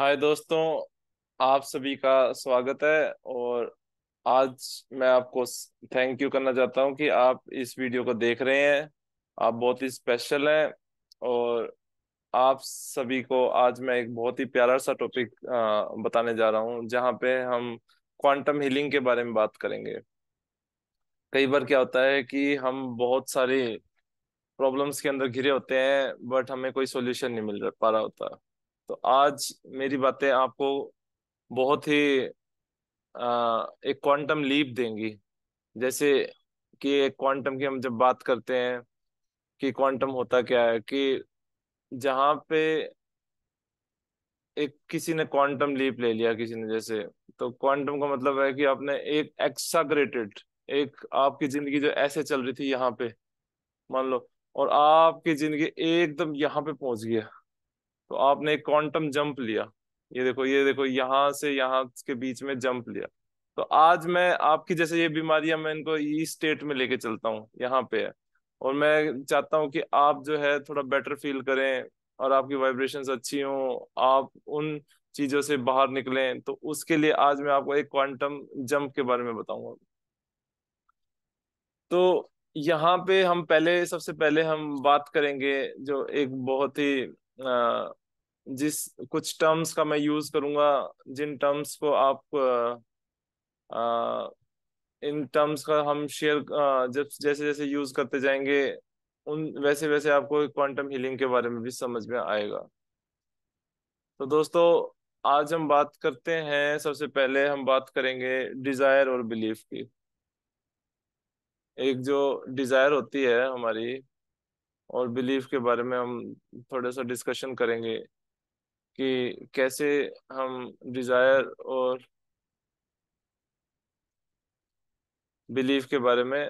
हाय दोस्तों आप सभी का स्वागत है और आज मैं आपको थैंक यू करना चाहता हूं कि आप इस वीडियो को देख रहे हैं आप बहुत ही स्पेशल हैं और आप सभी को आज मैं एक बहुत ही प्यारा सा टॉपिक बताने जा रहा हूं जहां पे हम क्वांटम हीलिंग के बारे में बात करेंगे कई बार क्या होता है कि हम बहुत सारे प्रॉब्लम्स के अंदर घिरे होते हैं बट हमें कोई सोल्यूशन नहीं मिल पा रहा होता तो आज मेरी बातें आपको बहुत ही आ, एक क्वांटम लीप देंगी जैसे कि एक क्वांटम की हम जब बात करते हैं कि क्वांटम होता क्या है कि जहां पे एक किसी ने क्वांटम लीप ले लिया किसी ने जैसे तो क्वांटम का मतलब है कि आपने एक एक्साग्रेटेड एक आपकी जिंदगी जो ऐसे चल रही थी यहाँ पे मान लो और आपकी जिंदगी एकदम यहाँ पे पहुंच गया तो आपने क्वांटम जंप लिया ये देखो ये देखो यहाँ से यहाँ के बीच में जंप लिया तो आज मैं आपकी जैसे ये बीमारियां मैं इनको इस e स्टेट में लेके चलता हूँ यहाँ पे है और मैं चाहता हूँ कि आप जो है थोड़ा बेटर फील करें और आपकी वाइब्रेशंस अच्छी हों आप उन चीजों से बाहर निकलें तो उसके लिए आज मैं आपको एक क्वांटम जंप के बारे में बताऊंगा तो यहाँ पे हम पहले सबसे पहले हम बात करेंगे जो एक बहुत ही जिस कुछ टर्म्स का मैं यूज करूंगा जिन टर्म्स को आप आ, इन टर्म्स का हम शेयर जब जैसे जैसे यूज करते जाएंगे उन वैसे वैसे आपको क्वांटम हीलिंग के बारे में भी समझ में आएगा तो दोस्तों आज हम बात करते हैं सबसे पहले हम बात करेंगे डिजायर और बिलीफ की एक जो डिजायर होती है हमारी और बिलीफ के बारे में हम थोड़ा सा डिस्कशन करेंगे कि कैसे हम डिज़ायर और बिलीफ के बारे में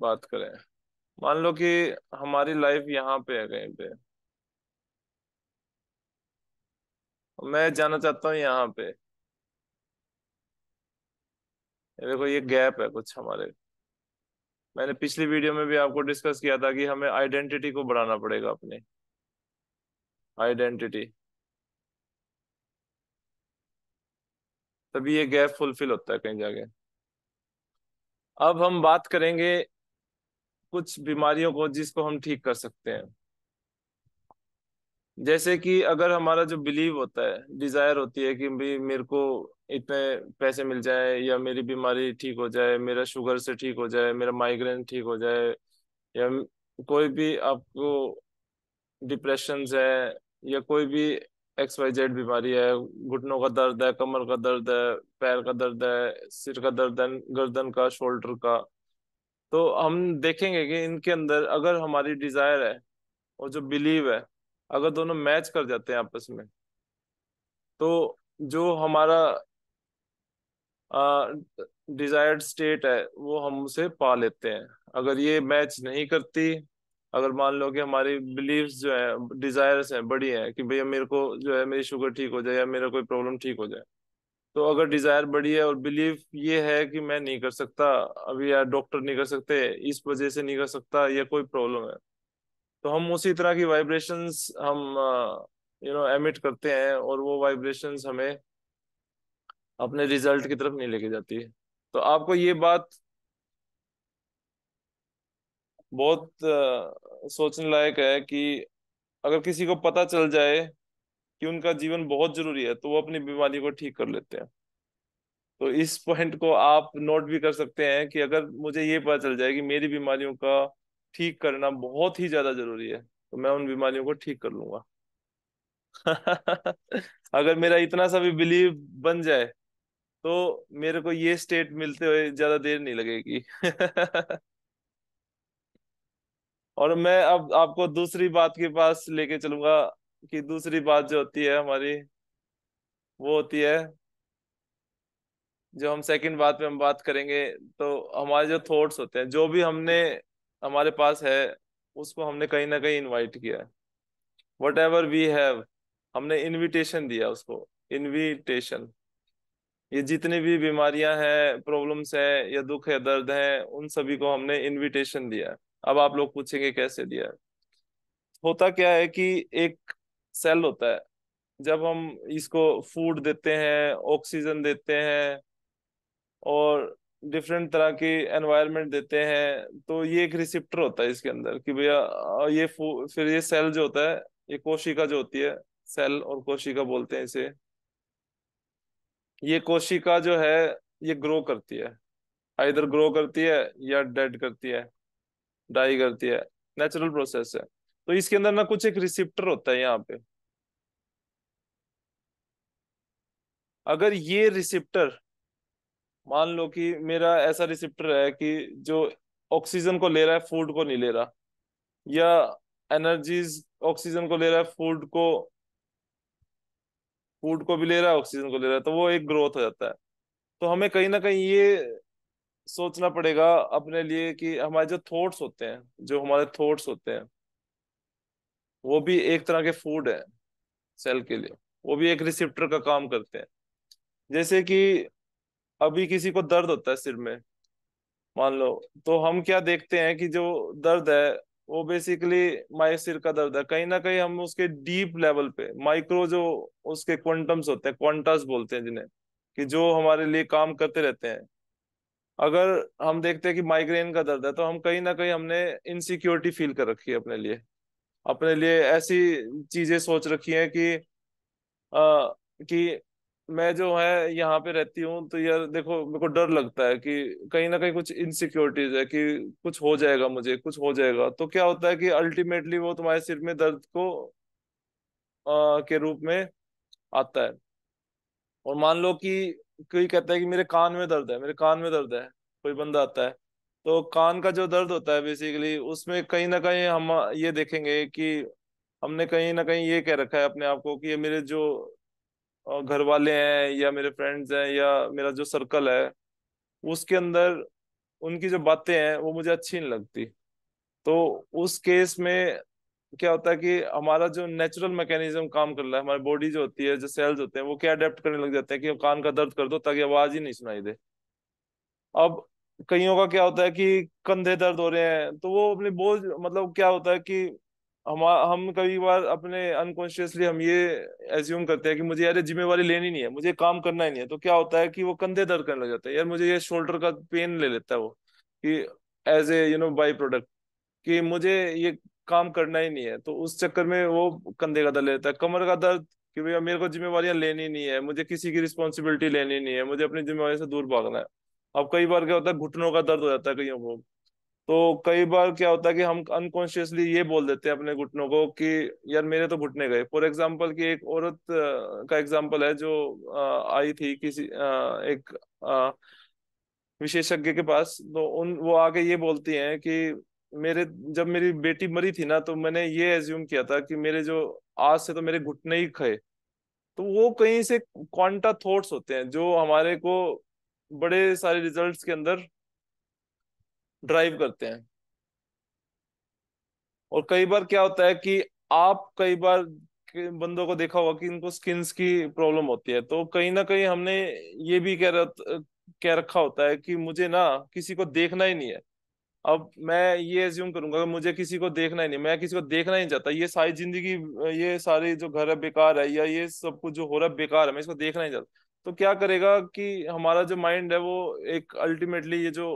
बात करें मान लो कि हमारी लाइफ यहाँ पे है कहीं पे मैं जाना चाहता हूँ यहाँ पे देखो ये गैप है कुछ हमारे मैंने पिछली वीडियो में भी आपको डिस्कस किया था कि हमें आइडेंटिटी को बढ़ाना पड़ेगा अपने आइडेंटिटी तभी ये गैप फुलफिल होता है कहीं जाके अब हम बात करेंगे कुछ बीमारियों को जिसको हम ठीक कर सकते हैं जैसे कि अगर हमारा जो बिलीव होता है डिजायर होती है कि भी मेरे को इतने पैसे मिल जाए या मेरी बीमारी ठीक हो जाए मेरा शुगर से ठीक हो जाए मेरा माइग्रेन ठीक हो जाए या कोई भी आपको डिप्रेशन है या कोई भी एक्स वाई जेड बीमारी है घुटनों का दर्द है कमर का दर्द है पैर का दर्द है सिर का दर्द है गर्दन का शोल्डर का तो हम देखेंगे कि इनके अंदर अगर हमारी डिजायर है और जो बिलीव है अगर दोनों मैच कर जाते हैं आपस में तो जो हमारा डिजायर्ड स्टेट है वो हम उसे पा लेते हैं अगर ये मैच नहीं करती अगर मान लो कि हमारी बिलीव्स जो है डिजायर्स हैं बड़ी हैं कि भैया मेरे को जो है मेरी शुगर ठीक हो जाए या मेरा कोई प्रॉब्लम ठीक हो जाए तो अगर डिजायर बड़ी है और बिलीव ये है कि मैं नहीं कर सकता अभी यार डॉक्टर नहीं कर सकते इस वजह से नहीं कर सकता या कोई प्रॉब्लम है तो हम उसी तरह की वाइब्रेशंस हम यू नो एमिट करते हैं और वो वाइब्रेशंस हमें अपने रिजल्ट की तरफ नहीं लेके जाती तो आपको ये बात बहुत सोचने लायक है कि अगर किसी को पता चल जाए कि उनका जीवन बहुत जरूरी है तो वो अपनी बीमारी को ठीक कर लेते हैं तो इस पॉइंट को आप नोट भी कर सकते हैं कि अगर मुझे ये पता चल जाए कि मेरी बीमारियों का ठीक करना बहुत ही ज्यादा जरूरी है तो मैं उन बीमारियों को ठीक कर लूंगा अगर मेरा इतना सा भी बिलीव बन जाए तो मेरे को ये स्टेट मिलते हुए ज्यादा देर नहीं लगेगी और मैं अब आपको दूसरी बात के पास लेके चलूंगा कि दूसरी बात जो होती है हमारी वो होती है जो हम सेकंड बात पे हम बात करेंगे तो हमारे जो थॉट्स होते हैं जो भी हमने हमारे पास है उसको हमने कहीं ना कहीं इनवाइट किया है वट एवर वी हैव हमने इनविटेशन दिया उसको इनविटेशन ये जितनी भी बीमारियां हैं प्रॉब्लम्स हैं या दुख है दर्द है उन सभी को हमने इनविटेशन दिया है अब आप लोग पूछेंगे कैसे दिया होता क्या है कि एक सेल होता है जब हम इसको फूड देते हैं ऑक्सीजन देते हैं और डिफरेंट तरह की एनवायरनमेंट देते हैं तो ये एक रिसिप्टर होता है इसके अंदर कि भैया ये फिर ये सेल जो होता है ये कोशिका जो होती है सेल और कोशिका बोलते हैं इसे ये कोशिका जो है ये ग्रो करती है इधर ग्रो करती है या डेड करती है डाई करती है नेचुरल प्रोसेस है तो इसके अंदर ना कुछ एक रिसिप्टर होता है यहाँ पे अगर ये रिसिप्टर मान लो कि मेरा ऐसा रिसिप्टर है कि जो ऑक्सीजन को ले रहा है फूड को नहीं ले रहा या एनर्जीज ऑक्सीजन को ले रहा है फूड को फूड को भी ले रहा है ऑक्सीजन को ले रहा है तो वो एक ग्रोथ हो जाता है तो हमें कहीं ना कहीं ये सोचना पड़ेगा अपने लिए कि हमारे जो थॉट्स होते हैं जो हमारे थॉट्स होते हैं वो भी एक तरह के फूड है सेल के लिए वो भी एक रिसिप्टर का काम करते हैं जैसे कि अभी किसी को दर्द होता है सिर में मान लो तो हम क्या देखते हैं कि जो दर्द है वो बेसिकली माए सिर का दर्द है कहीं ना कहीं हम उसके डीप लेवल पे माइक्रो जो उसके क्वांटम्स होते हैं क्वांटस बोलते हैं जिन्हें कि जो हमारे लिए काम करते रहते हैं अगर हम देखते हैं कि माइग्रेन का दर्द है तो हम कहीं ना कहीं हमने इनसिक्योरिटी फील कर रखी है अपने लिए अपने लिए ऐसी चीजें सोच रखी है कि आ, कि मैं जो है यहाँ पे रहती हूँ तो यार देखो मेरे को डर लगता है कि कहीं ना कहीं कुछ इनसिक्योरिटीज है कि कुछ हो जाएगा मुझे कुछ हो जाएगा तो क्या होता है कि अल्टीमेटली वो तुम्हारे सिर में दर्द को आ, के रूप में आता है और मान लो कि कोई कहता है कि मेरे कान में दर्द है मेरे कान में दर्द है कोई बंदा आता है तो कान का जो दर्द होता है बेसिकली उसमें कहीं ना कहीं हम ये देखेंगे कि हमने कहीं ना कहीं ये कह रखा है अपने आप को कि ये मेरे जो घर वाले हैं या मेरे फ्रेंड्स हैं या मेरा जो सर्कल है उसके अंदर उनकी जो बातें हैं वो मुझे अच्छी नहीं लगती तो उस केस में क्या होता है कि हमारा जो नेचुरल मैकेनिज्म काम कर रहा है हमारी बॉडी जो होती है जो सेल्स होते हैं वो क्या अडेप्ट करने लग जाते हैं कि कान का दर्द कर दो ताकि आवाज ही नहीं सुनाई दे अब कईयों का क्या होता है कि कंधे दर्द हो रहे हैं तो वो अपने बोझ मतलब क्या होता है कि हम हम कई बार अपने अनकॉन्शियसली हम ये एज्यूम करते हैं कि मुझे यार जिम्मेवारी लेनी नहीं है मुझे काम करना ही नहीं है तो क्या होता है कि वो कंधे दर्द करने लग जाते हैं यार मुझे ये शोल्डर का पेन ले लेता है वो कि as a you know byproduct कि मुझे ये काम करना ही नहीं है तो उस चक्कर में वो कंधे का दर्द लेता है कमर का दर्द कि भैया मेरे को जिम्मेवारियां लेनी नहीं है मुझे किसी की रिस्पॉन्सिबिलिटी लेनी नहीं है मुझे अपनी जिम्मेवारी से दूर भागना है अब कई बार क्या होता है घुटनों का दर्द हो जाता है कईयों को तो कई बार क्या होता है कि हम अनकॉन्शियसली ये बोल देते हैं अपने घुटनों को कि यार मेरे तो घुटने गए फॉर एग्जाम्पल की एक औरत का एग्जाम्पल है जो आई थी किसी एक विशेषज्ञ के पास तो उन वो आके ये बोलती हैं कि मेरे जब मेरी बेटी मरी थी ना तो मैंने ये एज्यूम किया था कि मेरे जो आज से तो मेरे घुटने ही खे तो वो कहीं से क्वांटा थॉट्स होते हैं जो हमारे को बड़े सारे रिजल्ट्स के अंदर ड्राइव करते हैं और कई बार क्या होता है कि आप कई बार बंदों को देखा होगा कि इनको स्किन्स की प्रॉब्लम होती है तो कहीं ना कहीं हमने ये भी कह रहा कह रखा होता है कि मुझे ना किसी को देखना ही नहीं है अब मैं ये एज्यूम करूंगा कि मुझे किसी को देखना ही नहीं मैं किसी को देखना ही नहीं चाहता ये सारी जिंदगी ये सारी जो घर है बेकार है या ये सब कुछ जो हो रहा है बेकार है मैं इसको देखना ही चाहता तो क्या करेगा कि हमारा जो माइंड है वो एक अल्टीमेटली ये जो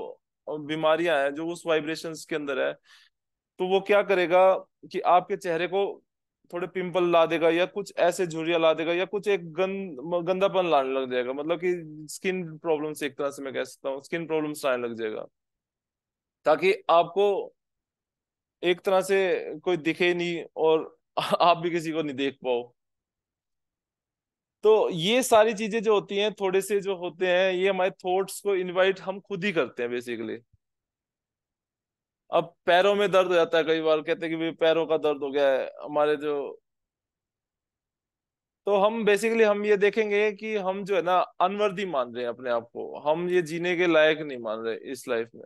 बीमारियां हैं जो उस वाइब्रेशन के अंदर है तो वो क्या करेगा कि आपके चेहरे को थोड़े पिंपल ला देगा या कुछ ऐसे झुरिया ला देगा या कुछ एक गंद गंदापन लाने लग जाएगा मतलब कि स्किन प्रॉब्लम्स एक तरह से मैं कह सकता हूँ स्किन प्रॉब्लम्स आने लग जाएगा ताकि आपको एक तरह से कोई दिखे नहीं और आप भी किसी को नहीं देख पाओ तो ये सारी चीजें जो होती हैं थोड़े से जो होते हैं ये हमारे थॉट्स को इनवाइट हम खुद ही करते हैं बेसिकली अब पैरों में दर्द हो जाता है कई बार कहते हैं कि भाई पैरों का दर्द हो गया है हमारे जो तो हम बेसिकली हम ये देखेंगे कि हम जो है ना अनवर्दी मान रहे हैं अपने आप को हम ये जीने के लायक नहीं मान रहे इस लाइफ में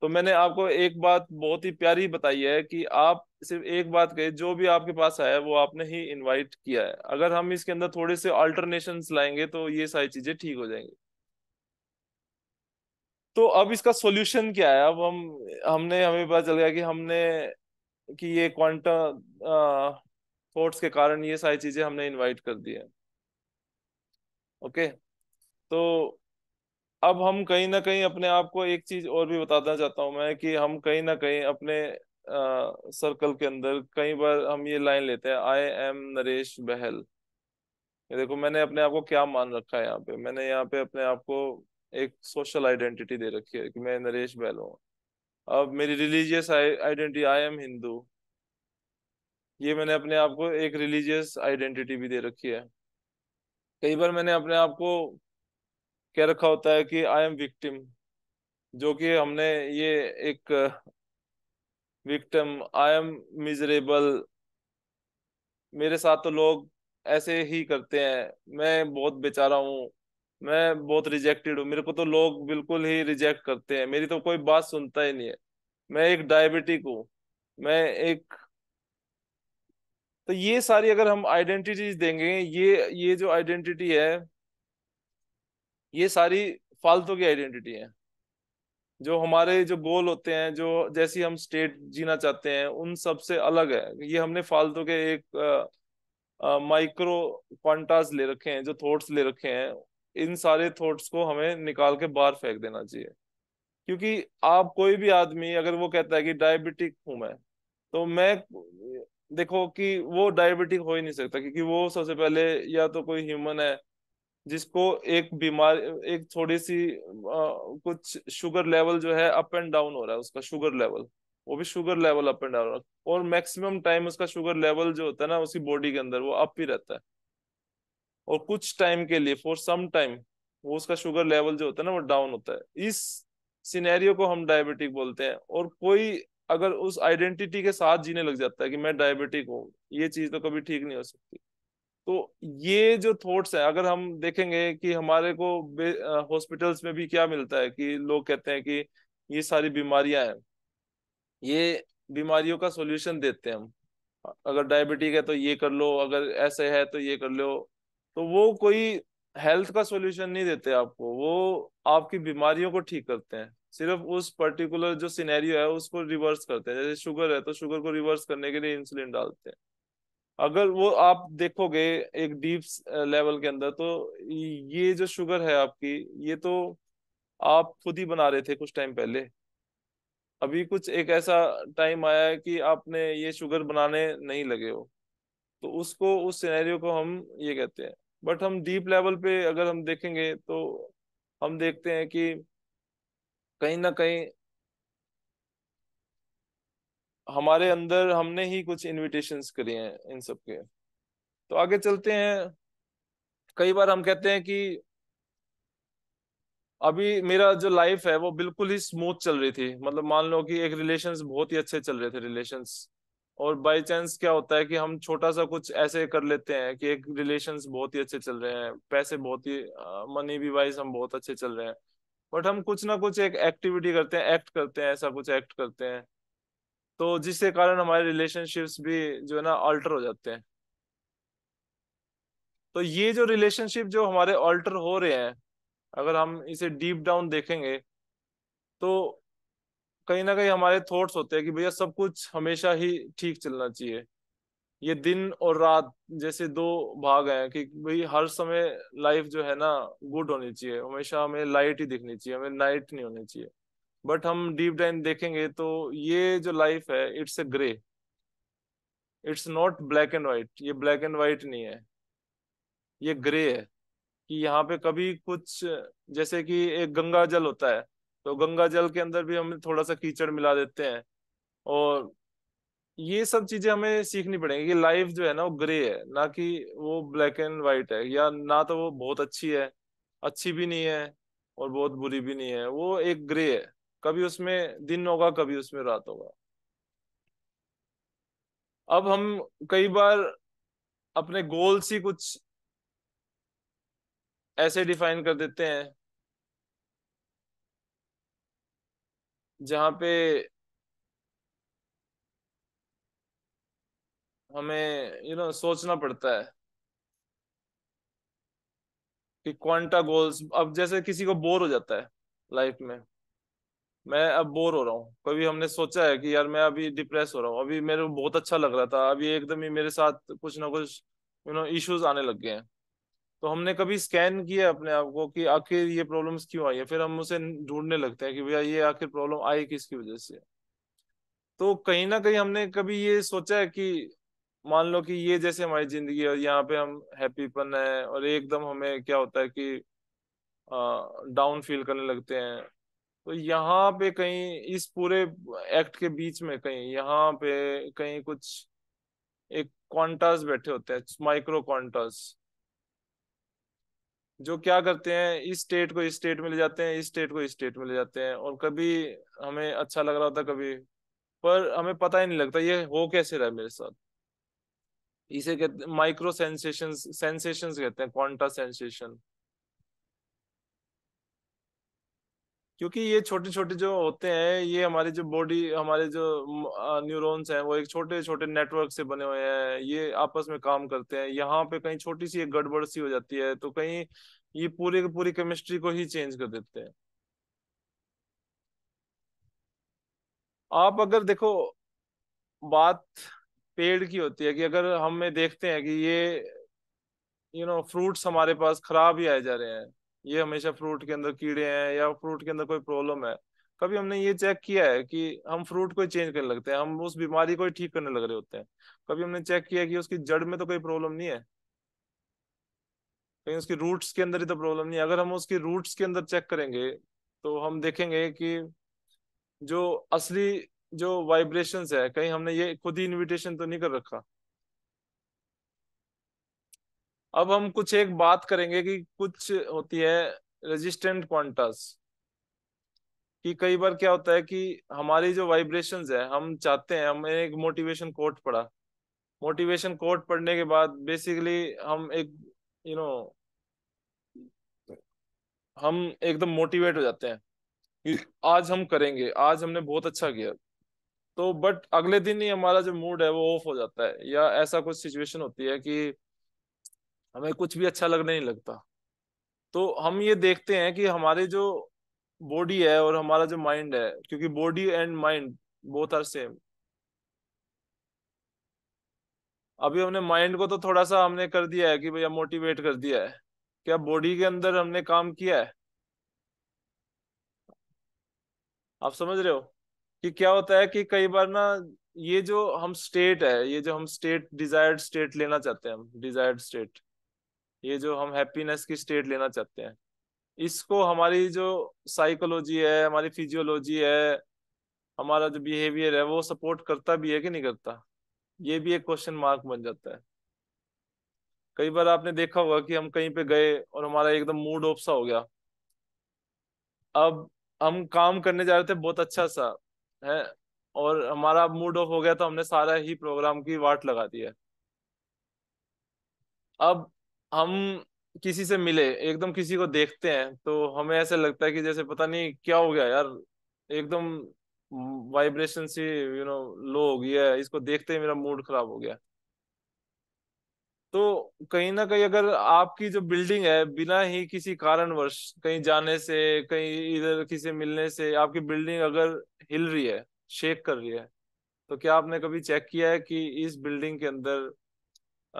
तो मैंने आपको एक बात बहुत ही प्यारी बताई है कि आप सिर्फ एक बात कहे जो भी आपके पास आया वो आपने ही इनवाइट किया है अगर हम इसके अंदर थोड़े से अल्टरनेशन लाएंगे तो ये सारी चीजें ठीक हो जाएंगी तो अब इसका सॉल्यूशन क्या है अब हम हमने हमें पता चल गया कि हमने कि ये क्वांटम थॉट्स के कारण ये सारी चीजें हमने इनवाइट कर दी है ओके तो अब हम कहीं ना कहीं अपने आप को एक चीज और भी बताना चाहता हूँ मैं कि हम कहीं ना कहीं अपने आ, सर्कल के अंदर कई बार हम ये लाइन लेते हैं आई एम नरेश बहल देखो मैंने अपने आप को क्या मान रखा है यहाँ पे मैंने यहाँ पे अपने आप को एक सोशल आइडेंटिटी दे रखी है कि मैं नरेश बहल हूँ अब मेरी religious identity I am Hindu ये मैंने अपने आप को एक रिलीजियस आइडेंटिटी भी दे रखी है कई बार मैंने अपने आप को कह रखा होता है कि आई एम विक्टिम जो कि हमने ये एक विक्टिम आई एम मिजरेबल मेरे साथ तो लोग ऐसे ही करते हैं मैं बहुत बेचारा हूँ मैं बहुत रिजेक्टेड हूँ मेरे को तो लोग बिल्कुल ही रिजेक्ट करते हैं मेरी तो कोई बात सुनता ही नहीं है मैं एक डायबिटिक हूँ मैं एक तो ये सारी अगर हम आइडेंटिटीज देंगे ये ये जो आइडेंटिटी है ये सारी फालतू की आइडेंटिटी है जो हमारे जो गोल होते हैं जो जैसी हम स्टेट जीना चाहते हैं उन सब से अलग है ये हमने फालतू के एक माइक्रो क्वांटास ले रखे हैं जो थॉट्स ले रखे हैं इन सारे थॉट्स को हमें निकाल के बाहर फेंक देना चाहिए क्योंकि आप कोई भी आदमी अगर वो कहता है कि डायबिटिक हूं मैं तो मैं देखो कि वो डायबिटिक हो ही नहीं सकता क्योंकि वो सबसे पहले या तो कोई ह्यूमन है जिसको एक बीमारी एक थोड़ी सी आ, कुछ शुगर लेवल जो है अप एंड डाउन हो रहा है उसका शुगर लेवल वो भी sugar level up and down हो रहा है और मैक्सिमम टाइम उसका शुगर लेवल जो होता है ना उसी बॉडी के अंदर वो अप ही रहता है और कुछ टाइम के लिए फॉर सम टाइम वो उसका शुगर लेवल जो होता है ना वो डाउन होता है इस सिनेरियो को हम डायबिटिक बोलते हैं और कोई अगर उस आइडेंटिटी के साथ जीने लग जाता है कि मैं डायबिटिक हूँ ये चीज तो कभी ठीक नहीं हो सकती तो ये जो थॉट्स है अगर हम देखेंगे कि हमारे को हॉस्पिटल्स में भी क्या मिलता है कि लोग कहते हैं कि ये सारी बीमारियां हैं ये बीमारियों का सॉल्यूशन देते हैं हम अगर डायबिटिक है तो ये कर लो अगर ऐसे है तो ये कर लो तो वो कोई हेल्थ का सॉल्यूशन नहीं देते आपको वो आपकी बीमारियों को ठीक करते हैं सिर्फ उस पर्टिकुलर जो सिनेरियो है उसको रिवर्स करते हैं जैसे शुगर है तो शुगर को रिवर्स करने के लिए इंसुलिन डालते हैं अगर वो आप देखोगे एक डीप लेवल के अंदर तो ये जो शुगर है आपकी ये तो आप खुद ही बना रहे थे कुछ टाइम पहले अभी कुछ एक ऐसा टाइम आया है कि आपने ये शुगर बनाने नहीं लगे हो तो उसको उस सिनेरियो को हम ये कहते हैं बट हम डीप लेवल पे अगर हम देखेंगे तो हम देखते हैं कि कहीं ना कहीं हमारे अंदर हमने ही कुछ इनविटेशन करे हैं इन सब के तो आगे चलते हैं कई बार हम कहते हैं कि अभी मेरा जो लाइफ है वो बिल्कुल ही स्मूथ चल रही थी मतलब मान लो कि एक रिलेशन बहुत ही अच्छे चल रहे थे रिलेशन और बाई चांस क्या होता है कि हम छोटा सा कुछ ऐसे कर लेते हैं कि एक रिलेशन बहुत ही अच्छे चल रहे हैं पैसे बहुत ही मनी भी वाइज हम बहुत अच्छे चल रहे हैं बट हम कुछ ना कुछ एक एक्टिविटी करते हैं एक्ट करते हैं ऐसा कुछ एक्ट करते हैं तो जिसके कारण हमारे रिलेशनशिप्स भी जो है ना अल्टर हो जाते हैं तो ये जो रिलेशनशिप जो हमारे अल्टर हो रहे हैं अगर हम इसे डीप डाउन देखेंगे तो कहीं ना कहीं हमारे थॉट्स होते हैं कि भैया सब कुछ हमेशा ही ठीक चलना चाहिए ये दिन और रात जैसे दो भाग हैं कि भाई हर समय लाइफ जो है ना गुड होनी चाहिए हमेशा हमें लाइट ही दिखनी चाहिए हमें नाइट नहीं होनी चाहिए बट हम डीप डाइन देखेंगे तो ये जो लाइफ है it's a grey it's not black and white ये ब्लैक एंड वाइट नहीं है ये ग्रे है कि यहाँ पे कभी कुछ जैसे कि एक गंगा जल होता है तो गंगा जल के अंदर भी हम थोड़ा सा कीचड़ मिला देते हैं और ये सब चीजें हमें सीखनी पड़ेंगी कि लाइफ जो है ना वो ग्रे है ना कि वो ब्लैक एंड वाइट है या ना तो वो बहुत अच्छी है अच्छी भी नहीं है और बहुत बुरी भी नहीं है वो एक ग्रे है कभी उसमें दिन होगा कभी उसमें रात होगा अब हम कई बार अपने गोल्स ही कुछ ऐसे डिफाइन कर देते हैं जहां पे हमें यू you नो know, सोचना पड़ता है कि क्वांटा गोल्स अब जैसे किसी को बोर हो जाता है लाइफ में मैं अब बोर हो रहा हूँ कभी हमने सोचा है कि यार मैं अभी डिप्रेस हो रहा हूँ अभी मेरे बहुत अच्छा लग रहा था अभी एकदम ही मेरे साथ कुछ ना कुछ यू नो इश्यूज आने लग गए हैं तो हमने कभी स्कैन किया अपने आप को कि आखिर ये प्रॉब्लम्स क्यों आई है फिर हम उसे ढूंढने लगते हैं कि भैया ये आखिर प्रॉब्लम आई किसकी वजह से तो कहीं ना कहीं हमने कभी ये सोचा है कि मान लो कि ये जैसे हमारी जिंदगी है और यहाँ पे हम हैप्पीपन है और एकदम हमें क्या होता है कि डाउन फील करने लगते हैं तो यहाँ पे कहीं इस पूरे एक्ट के बीच में कहीं यहाँ पे कहीं कुछ एक क्वांटस बैठे होते हैं माइक्रो क्वांटस जो क्या करते हैं इस स्टेट को इस स्टेट में ले जाते हैं इस स्टेट को इस स्टेट में ले जाते हैं और कभी हमें अच्छा लग रहा होता कभी पर हमें पता ही नहीं लगता ये हो कैसे रहा है मेरे साथ इसे कहते माइक्रो सेंसेशंस सेंसेशंस कहते हैं क्वांटा सेंसेशन क्योंकि ये छोटे छोटे जो होते हैं ये हमारे जो बॉडी हमारे जो न्यूरॉन्स हैं वो एक छोटे छोटे नेटवर्क से बने हुए हैं ये आपस में काम करते हैं यहाँ पे कहीं छोटी सी एक गड़बड़ सी हो जाती है तो कहीं ये पूरे की पूरी केमिस्ट्री को ही चेंज कर देते हैं आप अगर देखो बात पेड़ की होती है कि अगर हमें देखते हैं कि ये यू नो फ्रूट्स हमारे पास खराब ही आए जा रहे हैं ये हमेशा फ्रूट के अंदर कीड़े हैं या फ्रूट के अंदर कोई प्रॉब्लम है कभी हमने ये चेक किया है कि हम फ्रूट को चेंज करने लगते हैं हम उस बीमारी को ठीक करने लग रहे होते हैं कभी हमने चेक किया कि उसकी जड़ में तो कोई प्रॉब्लम नहीं है कहीं उसकी रूट्स के अंदर ही तो प्रॉब्लम नहीं है अगर हम उसकी रूट्स के अंदर चेक करेंगे तो हम देखेंगे कि जो असली जो वाइब्रेशंस है कहीं हमने ये खुद ही इन्विटेशन तो नहीं कर रखा अब हम कुछ एक बात करेंगे कि कुछ होती है रेजिस्टेंट क्वांटस कि कई बार क्या होता है कि हमारी जो वाइब्रेशन है हम चाहते हैं हमने एक मोटिवेशन कोट पढ़ा मोटिवेशन कोट पढ़ने के बाद बेसिकली हम एक यू you नो know, हम एकदम मोटिवेट हो जाते हैं कि आज हम करेंगे आज हमने बहुत अच्छा किया तो बट अगले दिन ही हमारा जो मूड है वो ऑफ हो जाता है या ऐसा कुछ सिचुएशन होती है कि हमें कुछ भी अच्छा लगने नहीं लगता तो हम ये देखते हैं कि हमारे जो बॉडी है और हमारा जो माइंड है क्योंकि body and mind both are same अभी हमने माइंड को तो थोड़ा सा हमने कर दिया है कि भैया मोटिवेट कर दिया है क्या बॉडी के अंदर हमने काम किया है आप समझ रहे हो कि क्या होता है कि कई बार ना ये जो हम स्टेट है ये जो हम स्टेट डिजायर्ड स्टेट लेना चाहते हैं हम डिजायर्ड स्टेट ये जो हम हैप्पीनेस की स्टेट लेना चाहते हैं इसको हमारी जो साइकोलॉजी है हमारी फिजियोलॉजी है हमारा जो बिहेवियर है वो सपोर्ट करता भी है कि नहीं करता ये भी एक क्वेश्चन मार्क बन जाता है कई बार आपने देखा होगा कि हम कहीं पे गए और हमारा एकदम मूड ऑफ सा हो गया अब हम काम करने जा रहे थे बहुत अच्छा सा है और हमारा मूड ऑफ हो गया तो हमने सारा ही प्रोग्राम की वाट लगा दी है अब हम किसी से मिले एकदम किसी को देखते हैं तो हमें ऐसा लगता है कि जैसे पता नहीं क्या हो गया यार एकदम वाइब्रेशन सी यू नो लो हो गया है इसको देखते ही मेरा मूड खराब हो गया तो कहीं ना कहीं अगर आपकी जो बिल्डिंग है बिना ही किसी कारणवश कहीं जाने से कहीं इधर किसी मिलने से आपकी बिल्डिंग अगर हिल रही है शेक कर रही है तो क्या आपने कभी चेक किया है कि इस बिल्डिंग के अंदर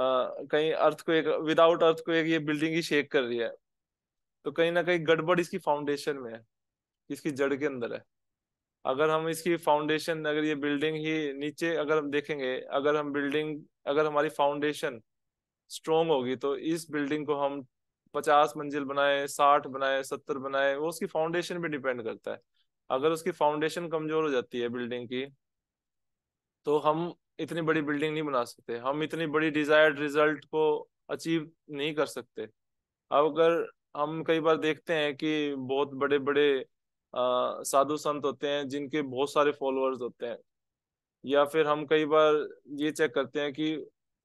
कहीं अर्थ को एक विदाउट अर्थ को एक ये बिल्डिंग ही शेक कर रही है तो कहीं ना कहीं गड़बड़ इसकी फाउंडेशन में है इसकी जड़ के अंदर है अगर हम इसकी फाउंडेशन अगर ये बिल्डिंग ही नीचे अगर हम देखेंगे अगर हम बिल्डिंग अगर हमारी फाउंडेशन स्ट्रोंग होगी तो इस बिल्डिंग को हम पचास मंजिल बनाए साठ बनाए सत्तर बनाए वो उसकी फाउंडेशन पे डिपेंड करता है अगर उसकी फाउंडेशन कमजोर हो जाती है बिल्डिंग की तो हम इतनी बड़ी बिल्डिंग नहीं बना सकते हम इतनी बड़ी डिजायर्ड रिजल्ट को अचीव नहीं कर सकते अब अगर हम कई बार देखते हैं कि बहुत बड़े बड़े साधु संत होते हैं जिनके बहुत सारे फॉलोअर्स होते हैं या फिर हम कई बार ये चेक करते हैं कि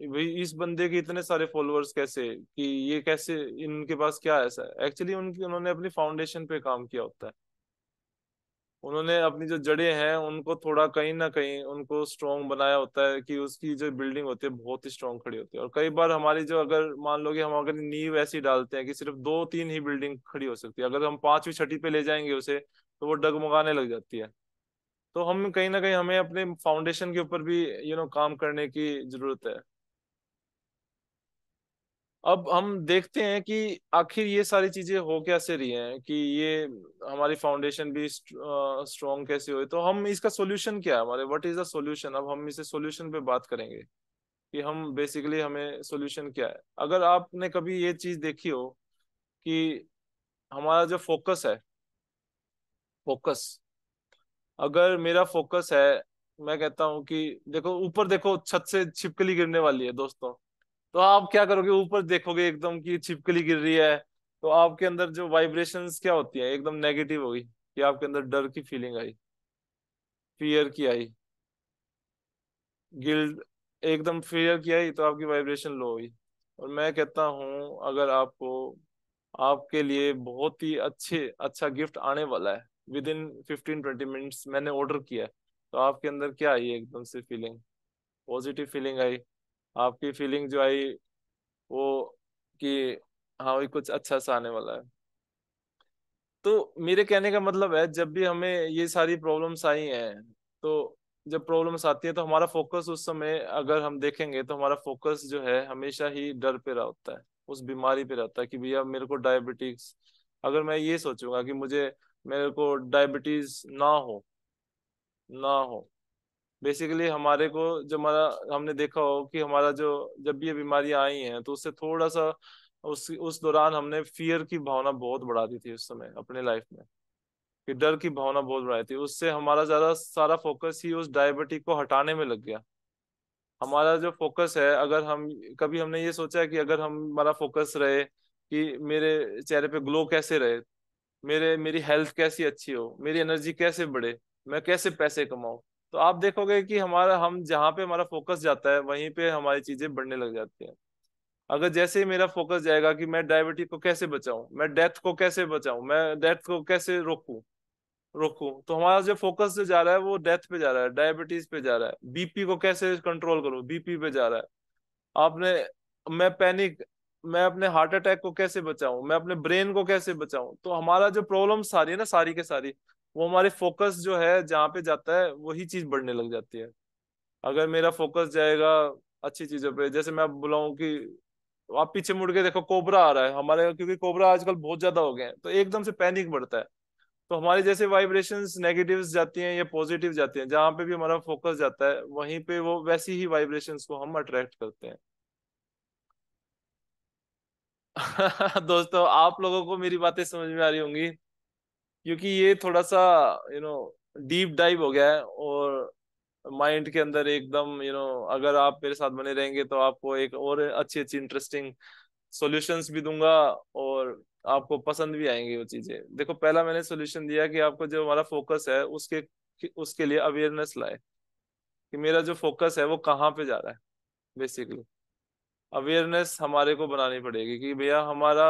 भाई इस बंदे के इतने सारे फॉलोअर्स कैसे कि ये कैसे इनके पास क्या ऐसा है एक्चुअली उनकी उन्होंने अपनी फाउंडेशन पे काम किया होता है उन्होंने अपनी जो जड़े हैं उनको थोड़ा कहीं ना कहीं उनको स्ट्रोंग बनाया होता है कि उसकी जो बिल्डिंग होती है बहुत ही स्ट्रोंग खड़ी होती है और कई बार हमारी जो अगर मान लो कि हम अगर नींव ऐसी डालते हैं कि सिर्फ दो तीन ही बिल्डिंग खड़ी हो सकती है अगर हम पांचवी छठी पे ले जाएंगे उसे तो वो डगमगाने लग जाती है तो हम कहीं ना कहीं हमें अपने फाउंडेशन के ऊपर भी यू you नो know, काम करने की जरूरत है अब हम देखते हैं कि आखिर ये सारी चीजें हो कैसे रही हैं कि ये हमारी फाउंडेशन भी स्ट्रॉन्ग कैसे हुई तो हम इसका सॉल्यूशन क्या है हमारे व्हाट इज द सॉल्यूशन अब हम इसे सॉल्यूशन पे बात करेंगे कि हम बेसिकली हमें सॉल्यूशन क्या है अगर आपने कभी ये चीज देखी हो कि हमारा जो फोकस है फोकस अगर मेरा फोकस है मैं कहता हूं कि देखो ऊपर देखो छत से छिपकली गिरने वाली है दोस्तों तो आप क्या करोगे ऊपर देखोगे एकदम की छिपकली गिर रही है तो आपके अंदर जो वाइब्रेशन क्या होती है एकदम नेगेटिव होगी कि आपके अंदर डर की फीलिंग आई फियर की आई गिल्ड एकदम फेयर किया ही तो आपकी वाइब्रेशन लो हुई और मैं कहता हूं अगर आपको आपके लिए बहुत ही अच्छे अच्छा गिफ्ट आने वाला है within fifteen twenty minutes मैंने ऑर्डर किया है तो आपके अंदर क्या आई एकदम से फीलिंग पॉजिटिव फीलिंग आई आपकी फीलिंग जो आई वो कि हाँ वही कुछ अच्छा सा आने वाला है तो मेरे कहने का मतलब है जब भी हमें ये सारी प्रॉब्लम्स आई हैं तो जब प्रॉब्लम्स आती है तो हमारा फोकस उस समय अगर हम देखेंगे तो हमारा फोकस जो है हमेशा ही डर पे रहा होता है उस बीमारी पे रहता है कि भैया मेरे को डायबिटीज अगर मैं ये सोचूंगा कि मुझे मेरे को डायबिटीज ना हो ना हो बेसिकली हमारे को जो हमारा हमने देखा हो कि हमारा जो जब भी ये बीमारियां आई हैं तो उससे थोड़ा सा उस उस दौरान हमने फियर की भावना बहुत बढ़ा दी थी उस समय अपने लाइफ में कि डर की भावना बहुत बढ़ाई थी उससे हमारा ज्यादा सारा फोकस ही उस डायबिटिक को हटाने में लग गया हमारा जो फोकस है अगर हम कभी हमने ये सोचा कि अगर हम हमारा फोकस रहे कि मेरे चेहरे पे ग्लो कैसे रहे मेरे मेरी हेल्थ कैसी अच्छी हो मेरी एनर्जी कैसे बढ़े मैं कैसे पैसे कमाऊँ तो आप देखोगे कि हमारा हम जहाँ पे हमारा फोकस जाता है वहीं पे हमारी चीजें बढ़ने लग जाती हैं अगर जैसे ही मेरा फोकस जाएगा कि मैं डायबिटीज को कैसे बचाऊं मैं डेथ को कैसे बचाऊं मैं डेथ को कैसे रोकू रोकू तो हमारा जो फोकस जो जा रहा है वो डेथ पे जा रहा है डायबिटीज पे जा रहा है बीपी को कैसे कंट्रोल करूं बीपी पे जा रहा है आपने मैं पैनिक मैं अपने हार्ट अटैक को कैसे बचाऊं मैं अपने ब्रेन को कैसे बचाऊं तो हमारा जो प्रॉब्लम सारी है ना सारी के सारी वो हमारे फोकस जो है जहाँ पे जाता है वही चीज बढ़ने लग जाती है अगर मेरा फोकस जाएगा अच्छी चीजों पे जैसे मैं बुलाऊं कि आप पीछे मुड़ के देखो कोबरा आ रहा है हमारे क्योंकि कोबरा आजकल बहुत ज्यादा हो गए हैं तो एकदम से पैनिक बढ़ता है तो हमारे जैसे वाइब्रेशन नेगेटिव जाती हैं या पॉजिटिव जाती हैं जहाँ पे भी हमारा फोकस जाता है वहीं पे वो वैसी ही वाइब्रेशन को हम अट्रैक्ट करते हैं दोस्तों आप लोगों को मेरी बातें समझ में आ रही होंगी क्योंकि ये थोड़ा सा यू नो डीप डाइव हो गया है और माइंड के अंदर एकदम यू नो अगर आप मेरे साथ बने रहेंगे तो आपको एक और अच्छी अच्छी इंटरेस्टिंग सॉल्यूशंस भी दूंगा और आपको पसंद भी आएंगी वो चीजें देखो पहला मैंने सोल्यूशन दिया कि आपको जो हमारा फोकस है उसके उसके लिए अवेयरनेस लाए कि मेरा जो फोकस है वो कहाँ पे जा रहा है बेसिकली अवेयरनेस हमारे को बनानी पड़ेगी कि भैया हमारा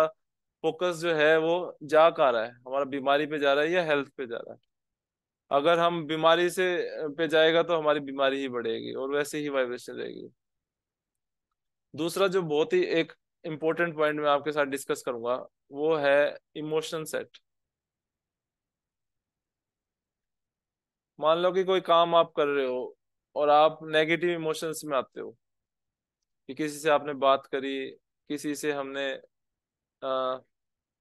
फोकस जो है वो जा का रहा है हमारा बीमारी पे जा रहा है या हेल्थ पे जा रहा है अगर हम बीमारी से पे जाएगा तो हमारी बीमारी ही बढ़ेगी और वैसे ही वाइब्रेशन रहेगी दूसरा जो बहुत ही एक इम्पोर्टेंट पॉइंट मैं आपके साथ डिस्कस करूंगा वो है इमोशन सेट मान लो कि कोई काम आप कर रहे हो और आप नेगेटिव इमोशंस में आते हो कि किसी से आपने बात करी किसी से हमने आ,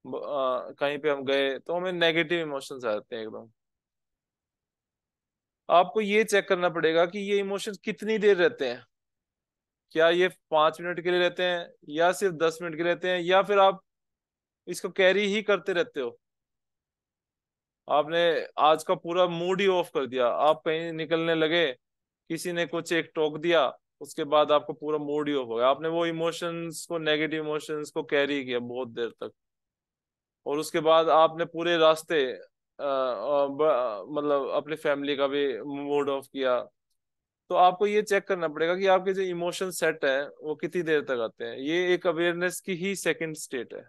कहीं पे हम गए तो हमें नेगेटिव इमोशंस आ जाते हैं एकदम आपको ये चेक करना पड़ेगा कि ये इमोशंस कितनी देर रहते हैं क्या ये पांच मिनट के लिए रहते हैं या सिर्फ दस मिनट के रहते हैं या फिर आप इसको कैरी ही करते रहते हो आपने आज का पूरा मूड ही ऑफ कर दिया आप कहीं निकलने लगे किसी ने कुछ एक टोक दिया उसके बाद आपका पूरा मूड ही ऑफ हो गया आपने वो इमोशंस को नेगेटिव इमोशंस को कैरी किया बहुत देर तक और उसके बाद आपने पूरे रास्ते मतलब अपनी फैमिली का भी मूड ऑफ किया तो आपको ये चेक करना पड़ेगा कि आपके जो इमोशन सेट है वो कितनी देर तक आते हैं ये एक अवेयरनेस की ही सेकंड स्टेट है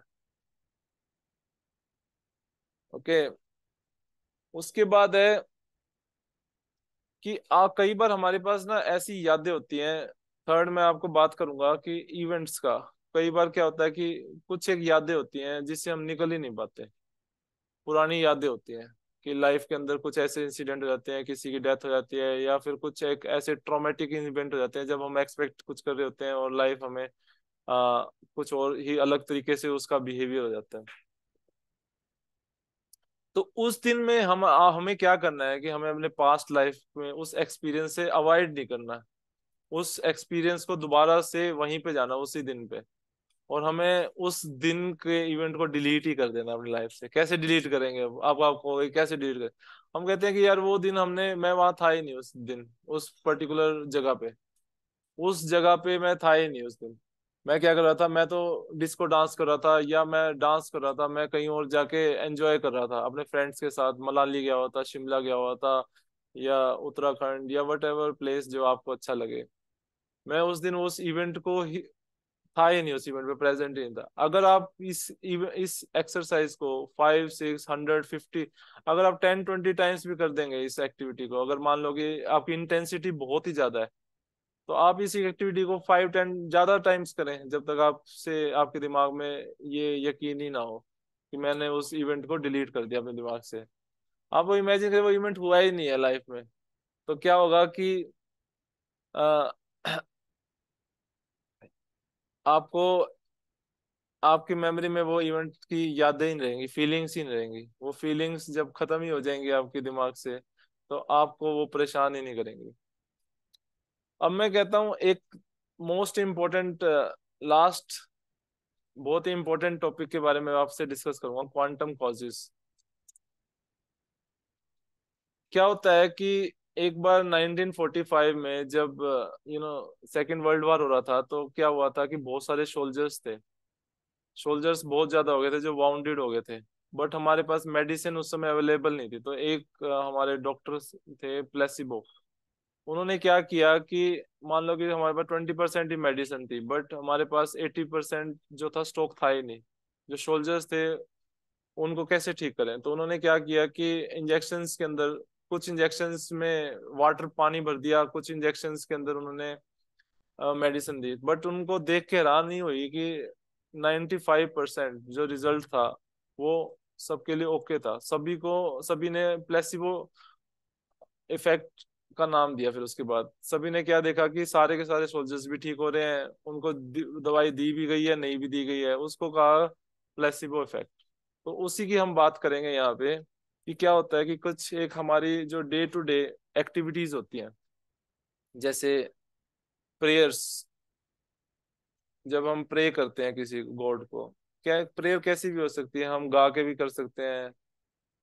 ओके okay. उसके बाद है कि आ, कई बार हमारे पास ना ऐसी यादें होती हैं थर्ड मैं आपको बात करूंगा कि इवेंट्स का कई बार क्या होता है कि कुछ एक यादें होती हैं जिससे हम निकल ही नहीं पाते पुरानी यादें होती हैं कि लाइफ के अंदर कुछ ऐसे इंसिडेंट हो जाते हैं किसी की डेथ हो जाती है या फिर कुछ एक ऐसे ट्रोमेटिक इंसिडेंट हो जाते हैं जब हम एक्सपेक्ट कुछ कर रहे होते हैं और लाइफ हमें आ, कुछ और ही अलग तरीके से उसका बिहेवियर हो जाता है तो उस दिन में हम आ, हमें क्या करना है कि हमें अपने पास्ट लाइफ में उस एक्सपीरियंस से अवॉइड नहीं करना उस एक्सपीरियंस को दोबारा से वहीं पे जाना उसी दिन पे और हमें उस दिन के इवेंट को डिलीट ही कर देना अपनी लाइफ से कैसे डिलीट करेंगे आप आपको कैसे डिलीट करें हम कहते हैं कि यार वो दिन हमने मैं वहां था ही नहीं उस दिन उस पर्टिकुलर जगह पे उस जगह पे मैं था ही नहीं उस दिन मैं क्या कर रहा था मैं तो डिस्को डांस कर रहा था या मैं डांस कर रहा था मैं कहीं और जाके एंजॉय कर रहा था अपने फ्रेंड्स के साथ मनाली गया हुआ था शिमला गया हुआ था या उत्तराखंड या वट प्लेस जो आपको अच्छा लगे मैं उस दिन उस इवेंट को था ही नहीं उस इवेंट पे प्रेजेंट ही नहीं था अगर आप इस इस एक्सरसाइज को फाइव सिक्स हंड्रेड फिफ्टी अगर आप टेन ट्वेंटी टाइम्स भी कर देंगे इस एक्टिविटी को अगर मान लो कि आपकी इंटेंसिटी बहुत ही ज्यादा है तो आप इस एक्टिविटी को फाइव टेन ज्यादा टाइम्स करें जब तक आपसे आपके दिमाग में ये यकीन ही ना हो कि मैंने उस इवेंट को डिलीट कर दिया अपने दिमाग से आप वो इमेजिन करें वो इवेंट हुआ ही नहीं है लाइफ में तो क्या होगा कि आ, आपको आपकी मेमोरी में वो इवेंट की यादें ही रहेंगी फीलिंग्स ही रहेंगी वो फीलिंग्स जब खत्म ही हो जाएंगी आपके दिमाग से तो आपको वो परेशान ही नहीं करेंगे अब मैं कहता हूँ एक मोस्ट इम्पोर्टेंट लास्ट बहुत ही इम्पोर्टेंट टॉपिक के बारे में आपसे डिस्कस करूंगा क्वांटम कॉजेस क्या होता है कि एक बार 1945 में जब you know second world war हो रहा था तो क्या हुआ था कि बहुत सारे सोल्जर्स थे सोल्जर्स बहुत ज्यादा हो गए थे जो वाउंडेड हो गए थे बट हमारे पास मेडिसिन उस समय अवेलेबल नहीं थी तो एक हमारे डॉक्टर थे प्लेसिबो उन्होंने क्या किया कि मान लो कि हमारे पास ट्वेंटी परसेंट ही मेडिसिन थी बट हमारे पास एट्टी परसेंट जो था स्टॉक था ही नहीं जो सोल्जर्स थे उनको कैसे ठीक करें तो उन्होंने क्या किया कि इंजेक्शन के अंदर कुछ इंजेक्शन में वाटर पानी भर दिया कुछ इंजेक्शन के अंदर उन्होंने मेडिसिन दी बट उनको देख के नहीं हुई कि 95 परसेंट जो रिजल्ट था वो सबके लिए ओके था सभी को सभी ने प्लेसिबो इफेक्ट का नाम दिया फिर उसके बाद सभी ने क्या देखा कि सारे के सारे सोल्जर्स भी ठीक हो रहे हैं उनको दवाई दी भी गई है नहीं भी दी गई है उसको कहा प्लेसिबो इफेक्ट तो उसी की हम बात करेंगे यहाँ पे कि क्या होता है कि कुछ एक हमारी जो डे टू डे एक्टिविटीज होती हैं जैसे प्रेयर्स जब हम प्रे करते हैं किसी गॉड को क्या प्रेयर कैसी भी हो सकती है हम गा के भी कर सकते हैं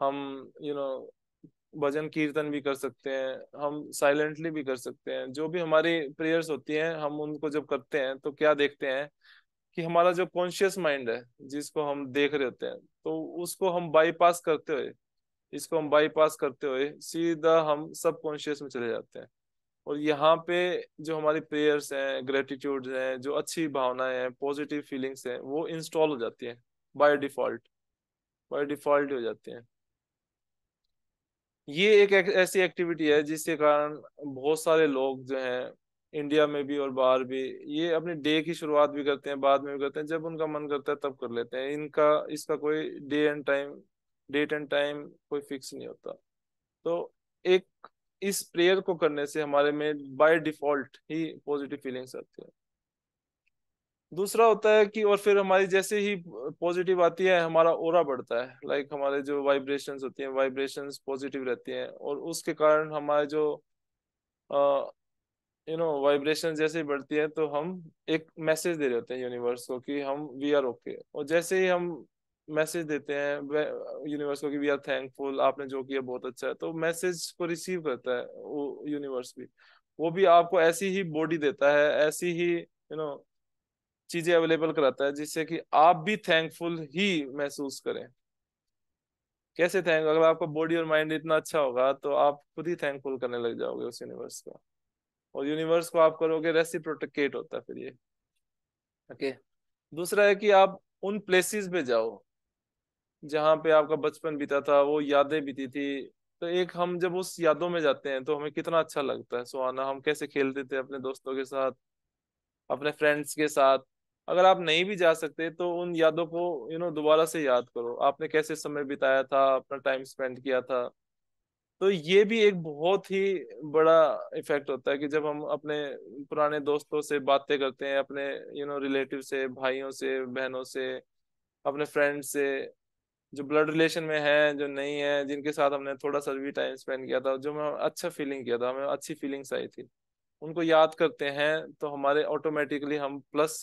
हम यू you नो know, भजन कीर्तन भी कर सकते हैं हम साइलेंटली भी कर सकते हैं जो भी हमारी प्रेयर्स होती हैं हम उनको जब करते हैं तो क्या देखते हैं कि हमारा जो कॉन्शियस माइंड है जिसको हम देख रहे होते हैं तो उसको हम बाईपास करते हुए इसको हम बाईपास करते हुए सीधा हम सब कॉन्शियस में चले जाते हैं और यहाँ पे जो हमारी प्रेयर्स हैं ग्रेटिट्यूड हैं जो अच्छी भावनाएं हैं पॉजिटिव फीलिंग्स हैं वो इंस्टॉल हो जाती हैं बाय डिफॉल्ट बाय डिफॉल्ट हो जाती हैं ये एक, एक ऐसी एक्टिविटी है जिसके कारण बहुत सारे लोग जो हैं इंडिया में भी और बाहर भी ये अपने डे की शुरुआत भी करते हैं बाद में भी करते हैं जब उनका मन करता है तब कर लेते हैं इनका इसका कोई day and time date and time कोई फिक्स नहीं होता तो एक इस प्रेयर को करने से हमारे में बाय डिफॉल्ट ही पॉजिटिव फीलिंग्स आती है दूसरा होता है कि और फिर हमारी जैसे ही पॉजिटिव आती है हमारा ओरा बढ़ता है लाइक like हमारे जो वाइब्रेशंस होती हैं वाइब्रेशंस पॉजिटिव रहती हैं और उसके कारण हमारे जो यू नो वाइब्रेशन जैसे ही बढ़ती है तो हम एक मैसेज दे रहे होते हैं यूनिवर्स को कि हम वी आर ओके और जैसे ही हम मैसेज देते हैं यूनिवर्स को कि वी आर थैंकफुल आपने जो किया बहुत अच्छा है तो मैसेज को रिसीव करता है वो यूनिवर्स भी वो भी आपको ऐसी ही बॉडी देता है ऐसी ही यू नो चीजें अवेलेबल कराता है जिससे कि आप भी थैंकफुल ही महसूस करें कैसे थैंक अगर आपका बॉडी और माइंड इतना अच्छा होगा तो आप खुद ही थैंकफुल करने लग जाओगे उस यूनिवर्स का और यूनिवर्स को आप करोगे रेसी होता है फिर ये ओके okay. दूसरा है कि आप उन प्लेसेस पे जाओ जहाँ पे आपका बचपन बीता था वो यादें बीती थी तो एक हम जब उस यादों में जाते हैं तो हमें कितना अच्छा लगता है सुहाना हम कैसे खेलते थे अपने दोस्तों के साथ अपने फ्रेंड्स के साथ अगर आप नहीं भी जा सकते तो उन यादों को यू नो दोबारा से याद करो आपने कैसे समय बिताया था अपना टाइम स्पेंड किया था तो ये भी एक बहुत ही बड़ा इफेक्ट होता है कि जब हम अपने पुराने दोस्तों से बातें करते हैं अपने यू नो रिलेटिव से भाइयों से बहनों से अपने फ्रेंड से जो ब्लड रिलेशन में है जो नहीं है जिनके साथ हमने थोड़ा सा भी टाइम स्पेंड किया था जो हमें अच्छा फीलिंग किया था हमें अच्छी फीलिंग्स आई थी उनको याद करते हैं तो हमारे ऑटोमेटिकली हम प्लस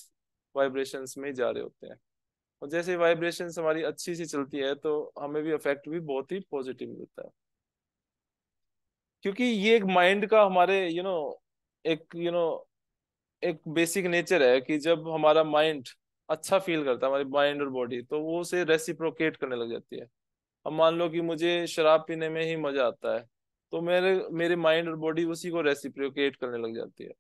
वाइब्रेशंस में जा रहे होते हैं और जैसे वाइब्रेशन हमारी अच्छी सी चलती है तो हमें भी इफेक्ट भी बहुत ही पॉजिटिव मिलता है क्योंकि ये एक माइंड का हमारे यू you नो know, एक यू you नो know, एक बेसिक नेचर है कि जब हमारा माइंड अच्छा फील करता है हमारी माइंड और बॉडी तो वो उसे रेसिप्रोकेट करने लग जाती है अब मान लो कि मुझे शराब पीने में ही मजा आता है तो मेरे मेरे माइंड और बॉडी उसी को रेसिप्रोकेट करने लग जाती है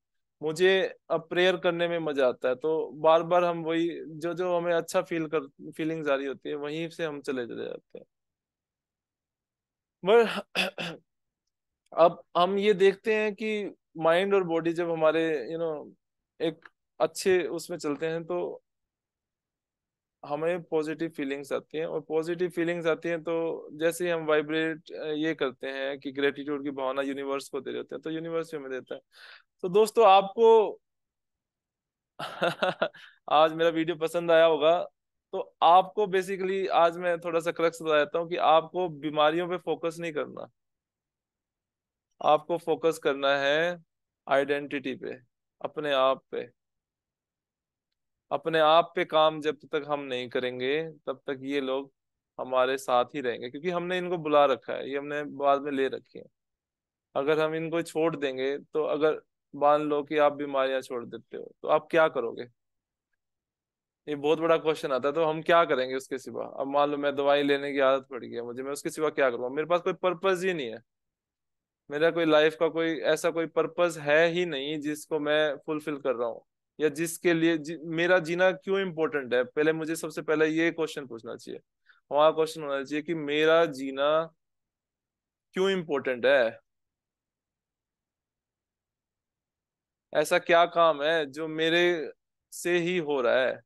मुझे अब प्रेयर करने में मजा आता है तो बार बार हम वही जो जो हमें अच्छा फील कर फीलिंग आ रही होती है वहीं से हम चले चले जाते हैं पर अब हम ये देखते हैं कि माइंड और बॉडी जब हमारे यू you नो know, एक अच्छे उसमें चलते हैं तो हमें पॉजिटिव फीलिंग्स आती हैं और पॉजिटिव फीलिंग्स आती हैं तो जैसे ही हम वाइब्रेट ये करते हैं कि ग्रेटिट्यूड की भावना यूनिवर्स को दे देते हैं तो यूनिवर्स हमें देता है तो दोस्तों आपको आज मेरा वीडियो पसंद आया होगा तो आपको बेसिकली आज मैं थोड़ा सा क्रक्स बता देता हूँ कि आपको बीमारियों पे फोकस नहीं करना आपको फोकस करना है आइडेंटिटी पे अपने आप पे अपने आप पे काम जब तक हम नहीं करेंगे तब तक ये लोग हमारे साथ ही रहेंगे क्योंकि हमने इनको बुला रखा है ये हमने बाद में ले रखी है अगर हम इनको छोड़ देंगे तो अगर मान लो कि आप बीमारियां छोड़ देते हो तो आप क्या करोगे ये बहुत बड़ा क्वेश्चन आता है तो हम क्या करेंगे उसके सिवा अब मान लो मैं दवाई लेने की आदत पड़ गई है मुझे मैं उसके सिवा क्या करूँगा मेरे पास कोई पर्पज ही नहीं है मेरा कोई लाइफ का कोई ऐसा कोई पर्पज है ही नहीं जिसको मैं फुलफिल कर रहा हूँ या जिसके लिए जि, मेरा जीना क्यों इम्पोर्टेंट है पहले मुझे सबसे पहले ये क्वेश्चन पूछना चाहिए वहां क्वेश्चन होना चाहिए कि मेरा जीना क्यों इम्पोर्टेंट है ऐसा क्या काम है जो मेरे से ही हो रहा है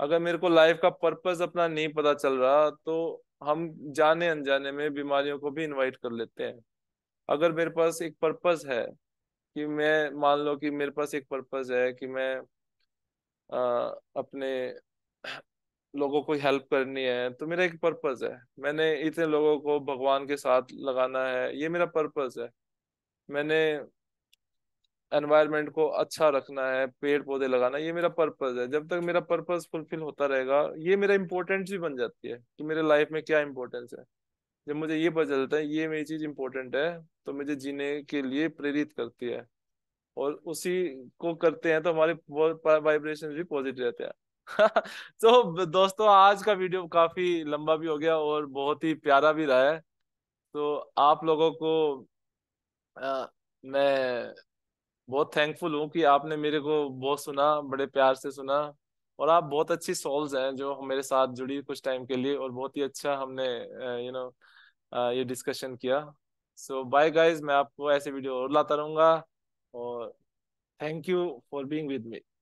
अगर मेरे को लाइफ का पर्पस अपना नहीं पता चल रहा तो हम जाने अनजाने में बीमारियों को भी इनवाइट कर लेते हैं अगर मेरे पास एक पर्पस है कि मैं मान लो कि मेरे पास एक पर्पज़ है कि मैं आ, अपने लोगों को हेल्प करनी है तो मेरा एक पर्पज़ है मैंने इतने लोगों को भगवान के साथ लगाना है ये मेरा पर्पज है मैंने एनवायरमेंट को अच्छा रखना है पेड़ पौधे लगाना ये मेरा पर्पज़ है जब तक मेरा पर्पज फुलफिल होता रहेगा ये मेरा इंपॉर्टेंस भी बन जाती है कि मेरे लाइफ में क्या इंपॉर्टेंस है जब मुझे ये पता चलता है ये मेरी चीज इंपॉर्टेंट है तो मुझे जीने के लिए प्रेरित करती है और उसी को करते हैं तो हमारे वाइब्रेशन भी पॉजिटिव रहते हैं तो दोस्तों आज का वीडियो काफी लंबा भी हो गया और बहुत ही प्यारा भी रहा है तो आप लोगों को आ, मैं बहुत थैंकफुल हूँ कि आपने मेरे को बहुत सुना बड़े प्यार से सुना और आप बहुत अच्छी सॉल्स हैं जो मेरे साथ जुड़ी कुछ टाइम के लिए और बहुत ही अच्छा हमने यू नो ये डिस्कशन किया सो बाय गाइज मैं आपको ऐसे वीडियो और लाता रहूँगा और thank you for being with me